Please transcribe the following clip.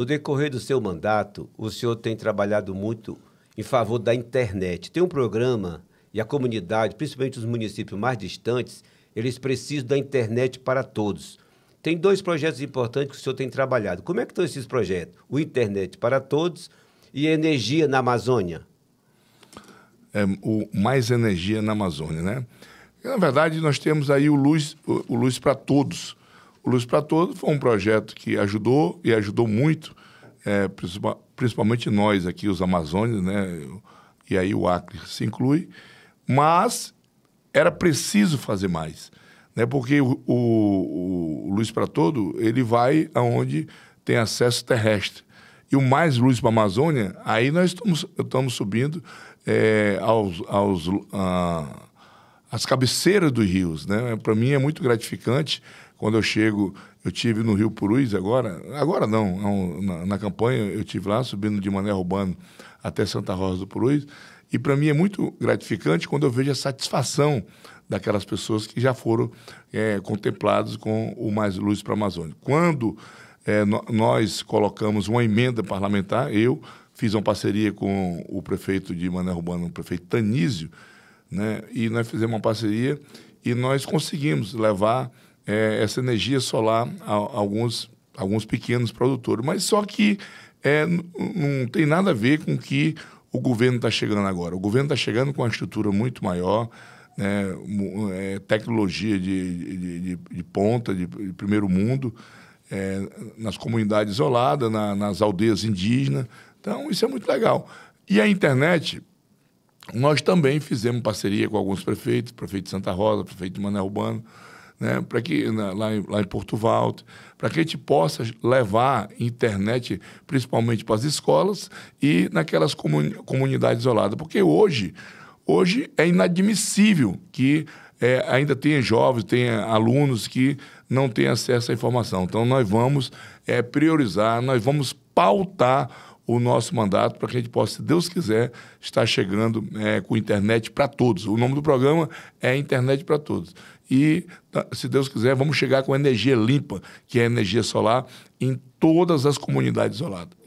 no decorrer do seu mandato, o senhor tem trabalhado muito em favor da internet. Tem um programa e a comunidade, principalmente os municípios mais distantes, eles precisam da internet para todos. Tem dois projetos importantes que o senhor tem trabalhado. Como é que estão esses projetos? O Internet para Todos e Energia na Amazônia. É, o Mais Energia na Amazônia, né? Na verdade, nós temos aí o Luz, o, o luz para Todos, o Luz para Todos foi um projeto que ajudou e ajudou muito, é, principalmente nós aqui, os Amazônios, né? e aí o Acre se inclui, mas era preciso fazer mais, né? porque o, o, o Luz para Todo ele vai aonde tem acesso terrestre. E o Mais Luz para a Amazônia, aí nós estamos, estamos subindo é, aos, aos, a, ah, às cabeceiras dos rios. Né? Para mim é muito gratificante quando eu chego, eu tive no Rio Purus agora, agora não, é na, na, campanha eu tive lá subindo de Mané Rubano até Santa Rosa do Purus, e para mim é muito gratificante quando eu vejo a satisfação daquelas pessoas que já foram é, contempladas com o Mais Luz para a Amazônia. Quando é, no, nós colocamos uma emenda parlamentar, eu fiz uma parceria com o prefeito de Mané Rubano, o prefeito Tanísio, né? e nós fizemos uma parceria e nós conseguimos levar é, essa energia solar a, a alguns, alguns pequenos produtores. Mas só que é, não tem nada a ver com o que o governo está chegando agora. O governo está chegando com uma estrutura muito maior, né, é, tecnologia de, de, de, de ponta, de, primeiro mundo, é, nas comunidades isoladas, na, nas aldeias indígenas. Então, isso é muito legal. E a internet, nós também fizemos parceria com alguns prefeitos, prefeito de Santa Rosa, prefeito de Mané Urbano, né? para que na, lá, em, lá em Porto Valdo, para que a gente possa levar internet principalmente para as escolas e naquelas comuni comunidades isoladas, porque hoje hoje é inadmissível que é, ainda tenha jovens, tenha alunos que não tenham acesso à informação. Então nós vamos é, priorizar, nós vamos pautar o nosso mandato para que a gente possa, se Deus quiser, estar chegando é, com internet para todos. O nome do programa é Internet para Todos. E, tá, se Deus quiser, vamos chegar com energia limpa, que é energia solar, em todas as comunidades isoladas.